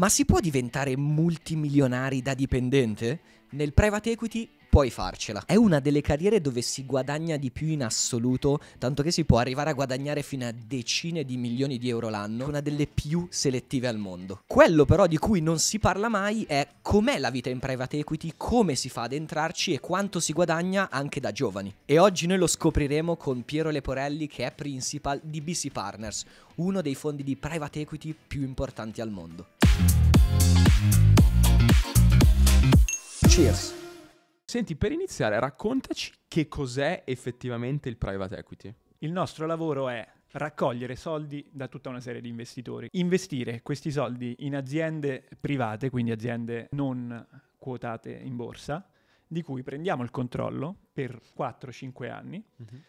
Ma si può diventare multimilionari da dipendente? Nel private equity puoi farcela. È una delle carriere dove si guadagna di più in assoluto, tanto che si può arrivare a guadagnare fino a decine di milioni di euro l'anno, una delle più selettive al mondo. Quello però di cui non si parla mai è com'è la vita in private equity, come si fa ad entrarci e quanto si guadagna anche da giovani. E oggi noi lo scopriremo con Piero Leporelli che è principal di BC Partners, uno dei fondi di private equity più importanti al mondo. Cheers. Senti, per iniziare, raccontaci che cos'è effettivamente il private equity. Il nostro lavoro è raccogliere soldi da tutta una serie di investitori, investire questi soldi in aziende private, quindi aziende non quotate in borsa, di cui prendiamo il controllo per 4-5 anni. Mm-hmm.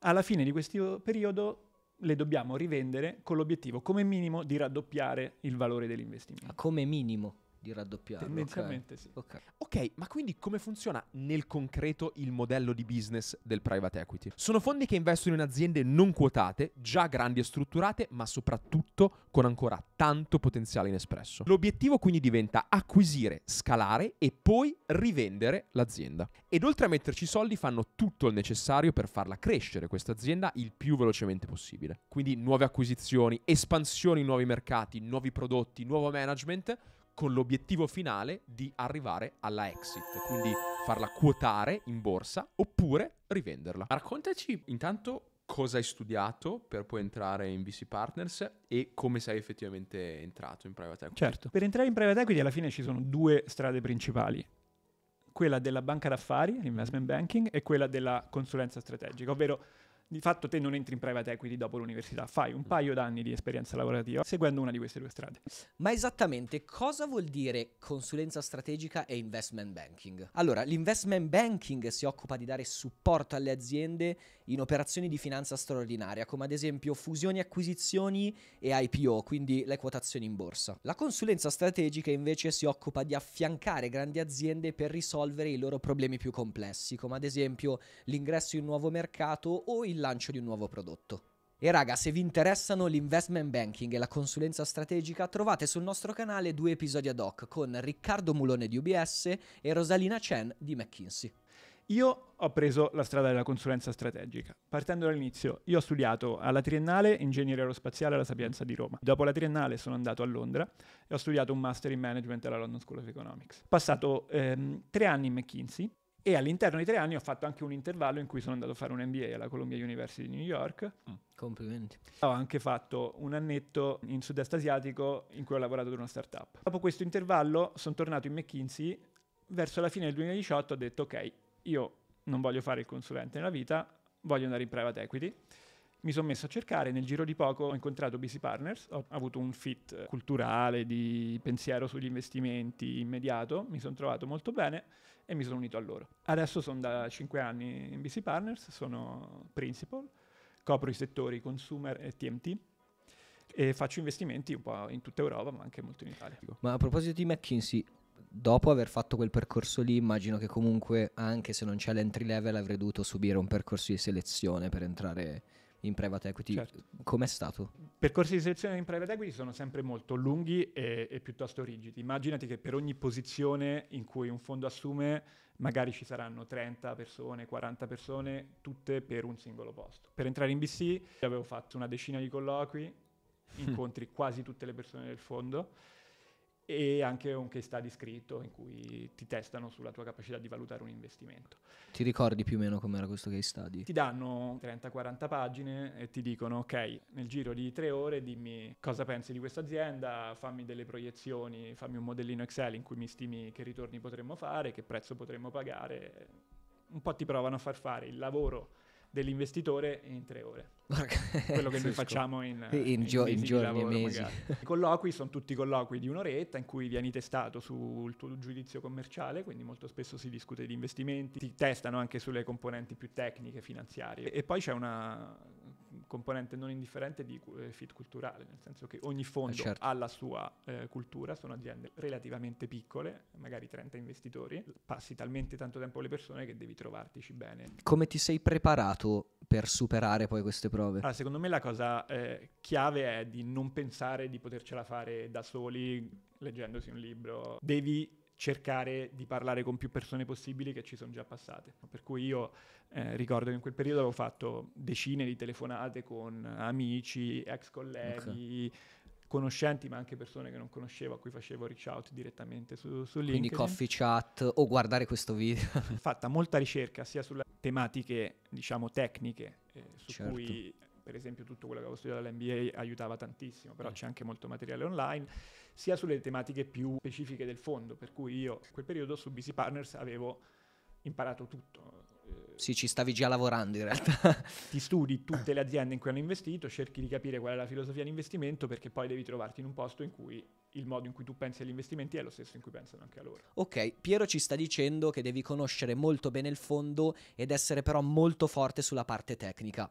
Alla fine di questo periodo le dobbiamo rivendere con l'obiettivo come minimo di raddoppiare il valore dell'investimento. Come minimo? di raddoppiarlo. Tendenzialmente okay. sì. Okay. ok, ma quindi come funziona nel concreto il modello di business del private equity? Sono fondi che investono in aziende non quotate, già grandi e strutturate, ma soprattutto con ancora tanto potenziale inespresso. L'obiettivo quindi diventa acquisire, scalare e poi rivendere l'azienda. Ed oltre a metterci soldi fanno tutto il necessario per farla crescere questa azienda il più velocemente possibile. Quindi nuove acquisizioni, espansioni in nuovi mercati, nuovi prodotti, nuovo management con l'obiettivo finale di arrivare alla exit, quindi farla quotare in borsa oppure rivenderla. Raccontaci intanto cosa hai studiato per poi entrare in VC Partners e come sei effettivamente entrato in private equity. Certo, per entrare in private equity alla fine ci sono due strade principali quella della banca d'affari, investment banking, e quella della consulenza strategica, ovvero di fatto te non entri in private equity dopo l'università, fai un mm. paio d'anni di esperienza lavorativa seguendo una di queste due strade. Ma esattamente cosa vuol dire consulenza strategica e investment banking? Allora, l'investment banking si occupa di dare supporto alle aziende in operazioni di finanza straordinaria, come ad esempio fusioni, acquisizioni e IPO, quindi le quotazioni in borsa. La consulenza strategica invece si occupa di affiancare grandi aziende per risolvere i loro problemi più complessi, come ad esempio l'ingresso in un nuovo mercato o il lancio di un nuovo prodotto. E raga, se vi interessano l'investment banking e la consulenza strategica, trovate sul nostro canale due episodi ad hoc con Riccardo Mulone di UBS e Rosalina Chen di McKinsey. Io ho preso la strada della consulenza strategica. Partendo dall'inizio, io ho studiato alla triennale ingegneria aerospaziale alla Sapienza di Roma. Dopo la triennale sono andato a Londra e ho studiato un master in management alla London School of Economics. Ho passato ehm, tre anni in McKinsey e all'interno di tre anni ho fatto anche un intervallo in cui sono andato a fare un MBA alla Columbia University di New York. Mm, complimenti. Ho anche fatto un annetto in sud-est asiatico in cui ho lavorato per una startup. Dopo questo intervallo sono tornato in McKinsey. Verso la fine del 2018 ho detto ok, io non voglio fare il consulente nella vita, voglio andare in private equity. Mi sono messo a cercare, nel giro di poco ho incontrato BC Partners, ho avuto un fit culturale di pensiero sugli investimenti immediato, mi sono trovato molto bene e mi sono unito a loro. Adesso sono da 5 anni in BC Partners, sono principal, copro i settori consumer e TMT e faccio investimenti un po' in tutta Europa ma anche molto in Italia. Ma a proposito di McKinsey, dopo aver fatto quel percorso lì, immagino che comunque, anche se non c'è l'entry level, avrei dovuto subire un percorso di selezione per entrare in private equity. Certo. Com'è stato? Percorsi di selezione in private equity sono sempre molto lunghi e, e, piuttosto rigidi. Immaginati che per ogni posizione in cui un fondo assume, magari ci saranno 30 persone, 40 persone, tutte per un singolo posto. Per entrare in BC avevo fatto una decina di colloqui, incontri quasi tutte le persone del fondo e anche un case study scritto in cui ti testano sulla tua capacità di valutare un investimento. Ti ricordi più o meno com'era questo case study? Ti danno 30-40 pagine e ti dicono ok, nel giro di tre ore dimmi cosa pensi di questa azienda, fammi delle proiezioni, fammi un modellino Excel in cui mi stimi che ritorni potremmo fare, che prezzo potremmo pagare. Un po' ti provano a far fare il lavoro dell'investitore in tre ore. Quello che noi facciamo eh, in, in, gio- in, in giorni, mesi. I colloqui sono tutti colloqui di un'oretta in cui vieni testato sul tuo giudizio commerciale, quindi molto spesso si discute di investimenti, ti testano anche sulle componenti più tecniche, finanziarie. E poi c'è una componente non indifferente di eh, fit culturale, nel senso che ogni eh, fondo certo. ha la sua eh, cultura, sono aziende relativamente piccole, magari 30 investitori, passi talmente tanto tempo alle persone che devi trovartici bene. Come ti sei preparato per superare poi queste prove? Allora, ah, secondo me la cosa eh, chiave è di non pensare di potercela fare da soli leggendosi un libro. Devi cercare di parlare con più persone possibili che ci sono già passate. Per cui io eh, ricordo che in quel periodo avevo fatto decine di telefonate con amici, ex colleghi, okay. conoscenti, ma anche persone che non conoscevo, a cui facevo reach out direttamente su, su LinkedIn. Quindi coffee chat o guardare questo video. fatta molta ricerca sia sulle tematiche, diciamo, tecniche, eh, su certo. cui per esempio tutto quello che avevo studiato all'MBA aiutava tantissimo, però eh. c'è anche molto materiale online, sia sulle tematiche più specifiche del fondo, per cui io in quel periodo su BC Partners avevo imparato tutto. Eh, sì, ci stavi già lavorando in realtà. Ti studi tutte le aziende in cui hanno investito, cerchi di capire qual è la filosofia di investimento perché poi devi trovarti in un posto in cui il modo in cui tu pensi agli investimenti è lo stesso in cui pensano anche a loro. Ok, Piero ci sta dicendo che devi conoscere molto bene il fondo ed essere però molto forte sulla parte tecnica.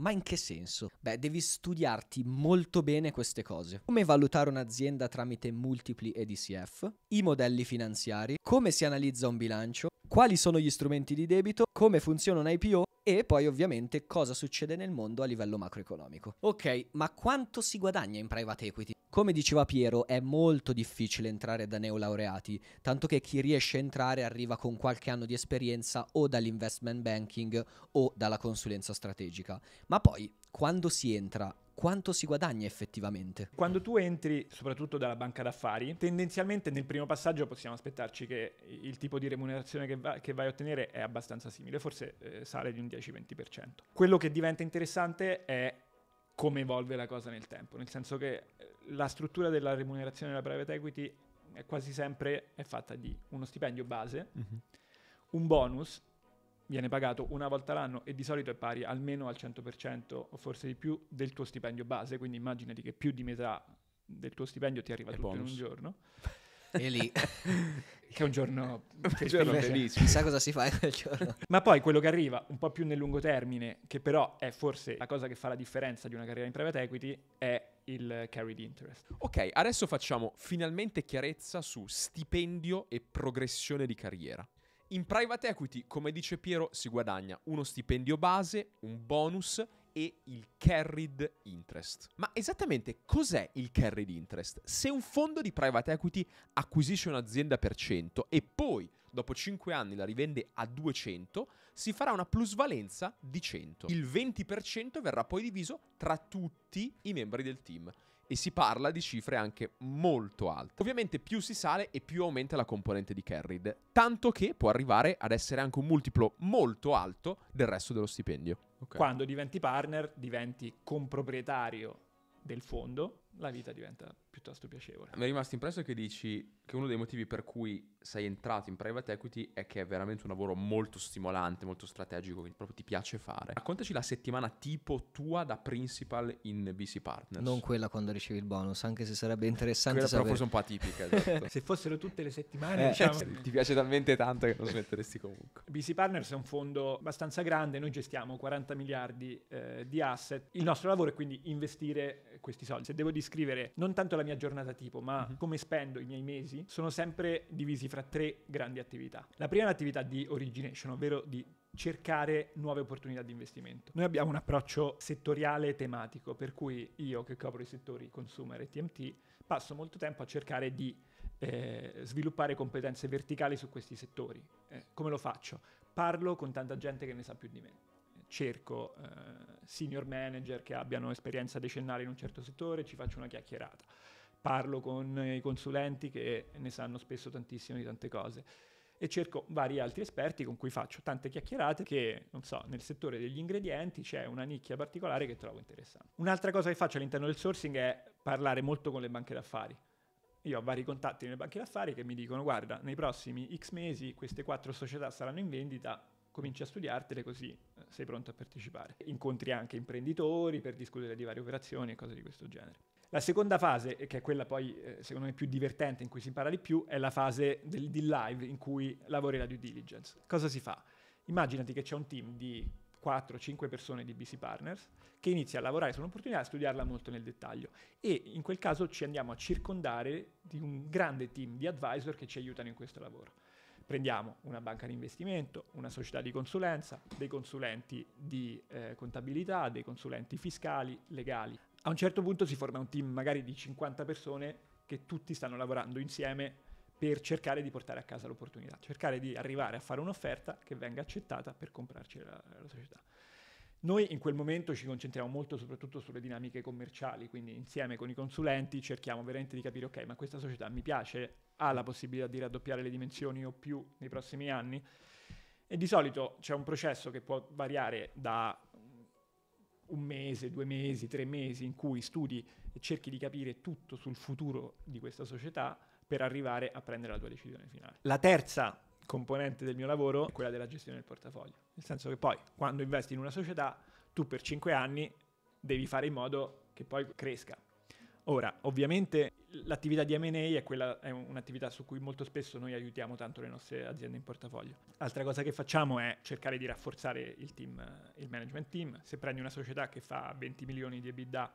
Ma in che senso? Beh, devi studiarti molto bene queste cose. Come valutare un'azienda tramite multipli EDCF, i modelli finanziari, come si analizza un bilancio, quali sono gli strumenti di debito, come funziona un IPO e poi ovviamente cosa succede nel mondo a livello macroeconomico. Ok, ma quanto si guadagna in private equity? Come diceva Piero, è molto difficile entrare da neolaureati, tanto che chi riesce a entrare arriva con qualche anno di esperienza o dall'investment banking o dalla consulenza strategica. Ma poi, quando si entra, quanto si guadagna effettivamente. Quando tu entri, soprattutto dalla banca d'affari, tendenzialmente nel primo passaggio possiamo aspettarci che il tipo di remunerazione che, va, che vai a ottenere è abbastanza simile, forse eh, sale di un 10-20%. Quello che diventa interessante è come evolve la cosa nel tempo, nel senso che eh, la struttura della remunerazione della private equity è quasi sempre è fatta di uno stipendio base, mm-hmm. un bonus viene pagato una volta l'anno e di solito è pari almeno al 100% o forse di più del tuo stipendio base, quindi immaginati che più di metà del tuo stipendio ti arriva e tutto bonus. in un giorno. E lì che è un giorno, un giorno felice. Chissà cosa si fa quel giorno. Ma poi quello che arriva un po' più nel lungo termine, che però è forse la cosa che fa la differenza di una carriera in private equity, è il carried interest. Ok, adesso facciamo finalmente chiarezza su stipendio e progressione di carriera. In private equity, come dice Piero, si guadagna uno stipendio base, un bonus e il carried interest. Ma esattamente cos'è il carried interest? Se un fondo di private equity acquisisce un'azienda per 100 e poi dopo 5 anni la rivende a 200, si farà una plusvalenza di 100. Il 20% verrà poi diviso tra tutti i membri del team e si parla di cifre anche molto alte. Ovviamente più si sale e più aumenta la componente di carried, tanto che può arrivare ad essere anche un multiplo molto alto del resto dello stipendio. Okay. Quando diventi partner, diventi comproprietario del fondo, la vita diventa piuttosto piacevole. Mi è rimasto impresso che dici che uno dei motivi per cui sei entrato in private equity è che è veramente un lavoro molto stimolante, molto strategico, che proprio ti piace fare. Raccontaci la settimana tipo tua da principal in BC Partners. Non quella quando ricevi il bonus, anche se sarebbe interessante quella sapere. Quella però forse un po' atipica. Esatto. se fossero tutte le settimane, eh, diciamo... ti piace talmente tanto che lo smetteresti comunque. BC Partners è un fondo abbastanza grande, noi gestiamo 40 miliardi eh, di asset. Il nostro lavoro è quindi investire questi soldi. Se devo descrivere non tanto la la mia giornata tipo, ma uh-huh. come spendo i miei mesi, sono sempre divisi fra tre grandi attività. La prima è l'attività di origination, ovvero di cercare nuove opportunità di investimento. Noi abbiamo un approccio settoriale tematico, per cui io che copro i settori consumer e TMT passo molto tempo a cercare di eh, sviluppare competenze verticali su questi settori. Eh, come lo faccio? Parlo con tanta gente che ne sa più di me cerco eh, senior manager che abbiano esperienza decennale in un certo settore, ci faccio una chiacchierata. Parlo con i consulenti che ne sanno spesso tantissimo di tante cose e cerco vari altri esperti con cui faccio tante chiacchierate che, non so, nel settore degli ingredienti c'è una nicchia particolare che trovo interessante. Un'altra cosa che faccio all'interno del sourcing è parlare molto con le banche d'affari. Io ho vari contatti nelle banche d'affari che mi dicono guarda, nei prossimi X mesi queste quattro società saranno in vendita, cominci a studiartele così eh, sei pronto a partecipare. Incontri anche imprenditori per discutere di varie operazioni e cose di questo genere. La seconda fase, che è quella poi eh, secondo me più divertente in cui si impara di più, è la fase del deal live in cui lavori la due diligence. Cosa si fa? Immaginati che c'è un team di 4-5 persone di BC Partners che inizia a lavorare su un'opportunità e a studiarla molto nel dettaglio. E in quel caso ci andiamo a circondare di un grande team di advisor che ci aiutano in questo lavoro prendiamo una banca di investimento, una società di consulenza, dei consulenti di eh, contabilità, dei consulenti fiscali, legali. A un certo punto si forma un team magari di 50 persone che tutti stanno lavorando insieme per cercare di portare a casa l'opportunità, cercare di arrivare a fare un'offerta che venga accettata per comprarci la, la società. Noi in quel momento ci concentriamo molto soprattutto sulle dinamiche commerciali, quindi insieme con i consulenti cerchiamo veramente di capire, ok, ma questa società mi piace, ha la possibilità di raddoppiare le dimensioni o più nei prossimi anni? E di solito c'è un processo che può variare da un mese, due mesi, tre mesi in cui studi e cerchi di capire tutto sul futuro di questa società per arrivare a prendere la tua decisione finale. La terza componente del mio lavoro è quella della gestione del portafoglio. Nel senso che poi quando investi in una società, tu per 5 anni devi fare in modo che poi cresca. Ora, ovviamente l'attività di M&A è, quella, è un'attività su cui molto spesso noi aiutiamo tanto le nostre aziende in portafoglio. Altra cosa che facciamo è cercare di rafforzare il team, il management team. Se prendi una società che fa 20 milioni di EBITDA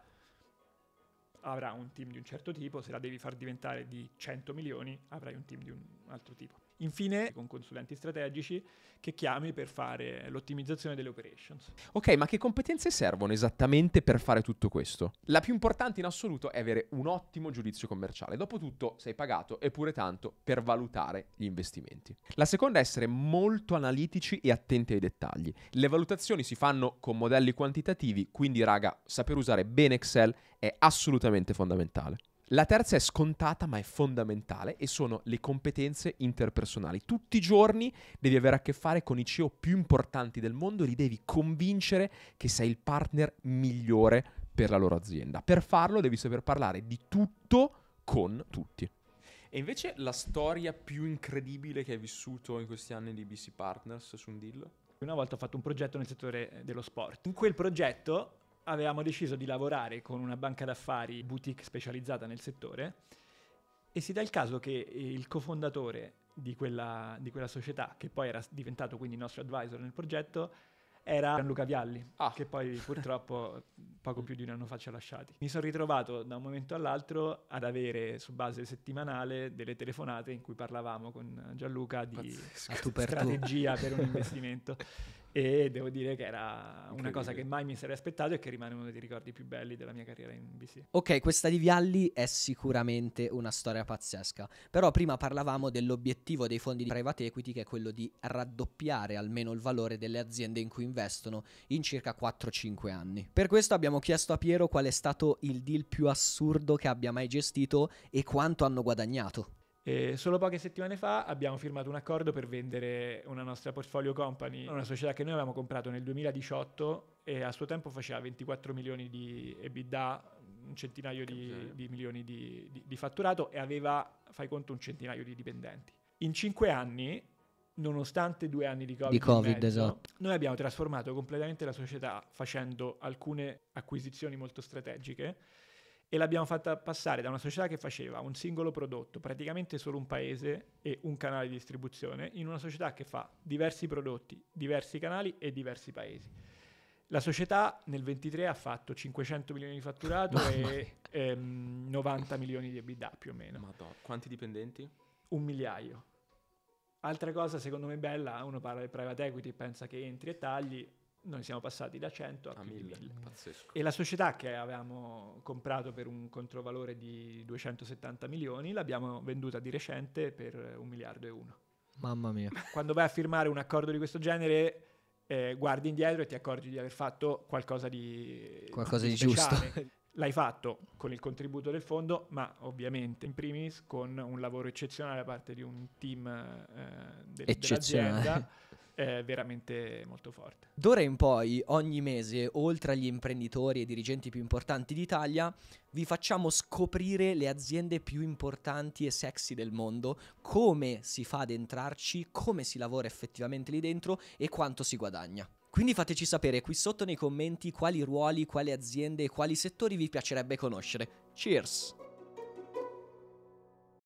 avrà un team di un certo tipo, se la devi far diventare di 100 milioni avrai un team di un altro tipo. Infine, con consulenti strategici che chiami per fare l'ottimizzazione delle operations. Ok, ma che competenze servono esattamente per fare tutto questo? La più importante in assoluto è avere un ottimo giudizio commerciale. Dopotutto sei pagato eppure tanto per valutare gli investimenti. La seconda è essere molto analitici e attenti ai dettagli. Le valutazioni si fanno con modelli quantitativi, quindi raga, saper usare bene Excel è assolutamente fondamentale. La terza è scontata ma è fondamentale e sono le competenze interpersonali. Tutti i giorni devi avere a che fare con i CEO più importanti del mondo e li devi convincere che sei il partner migliore per la loro azienda. Per farlo devi saper parlare di tutto con tutti. E invece la storia più incredibile che hai vissuto in questi anni di BC Partners su un deal? Una volta ho fatto un progetto nel settore eh, dello sport. In quel progetto avevamo deciso di lavorare con una banca d'affari boutique specializzata nel settore e si dà il caso che il cofondatore di quella, di quella società, che poi era diventato quindi nostro advisor nel progetto, era Gianluca Vialli, ah. che poi purtroppo poco più di un anno fa ci ha lasciati. Mi sono ritrovato da un momento all'altro ad avere su base settimanale delle telefonate in cui parlavamo con Gianluca di Pazzesco. strategia per un investimento. e devo dire che era una cosa che mai mi sarei aspettato e che rimane uno dei ricordi più belli della mia carriera in BC. Ok, questa di Vialli è sicuramente una storia pazzesca, però prima parlavamo dell'obiettivo dei fondi di private equity che è quello di raddoppiare almeno il valore delle aziende in cui investono in circa 4-5 anni. Per questo abbiamo chiesto a Piero qual è stato il deal più assurdo che abbia mai gestito e quanto hanno guadagnato. E solo poche settimane fa abbiamo firmato un accordo per vendere una nostra portfolio company, una società che noi avevamo comprato nel 2018 e a suo tempo faceva 24 milioni di EBITDA, un centinaio di, di, milioni di, di, di fatturato e aveva, fai conto, un centinaio di dipendenti. In cinque anni nonostante due anni di Covid, di COVID mezzo, esatto. noi abbiamo trasformato completamente la società facendo alcune acquisizioni molto strategiche e l'abbiamo fatta passare da una società che faceva un singolo prodotto, praticamente solo un paese e un canale di distribuzione, in una società che fa diversi prodotti, diversi canali e diversi paesi. La società nel 23 ha fatto 500 milioni di fatturato e ehm, 90 milioni di EBITDA più o meno. Madonna, quanti dipendenti? Un migliaio. Altra cosa secondo me bella, uno parla di private equity e pensa che entri e tagli, noi siamo passati da 100 a, a 1000. 1000. Pazzesco. E la società che avevamo comprato per un controvalore di 270 milioni l'abbiamo venduta di recente per un miliardo e uno. Mamma mia. Quando vai a firmare un accordo di questo genere, eh, guardi indietro e ti accorgi di aver fatto qualcosa di, qualcosa di giusto. L'hai fatto con il contributo del fondo, ma ovviamente in primis con un lavoro eccezionale da parte di un team eh, de- dell'azienda eh, veramente molto forte. D'ora in poi, ogni mese, oltre agli imprenditori e dirigenti più importanti d'Italia, vi facciamo scoprire le aziende più importanti e sexy del mondo, come si fa ad entrarci, come si lavora effettivamente lì dentro e quanto si guadagna. Quindi fateci sapere qui sotto nei commenti quali ruoli, quali aziende e quali settori vi piacerebbe conoscere. Cheers!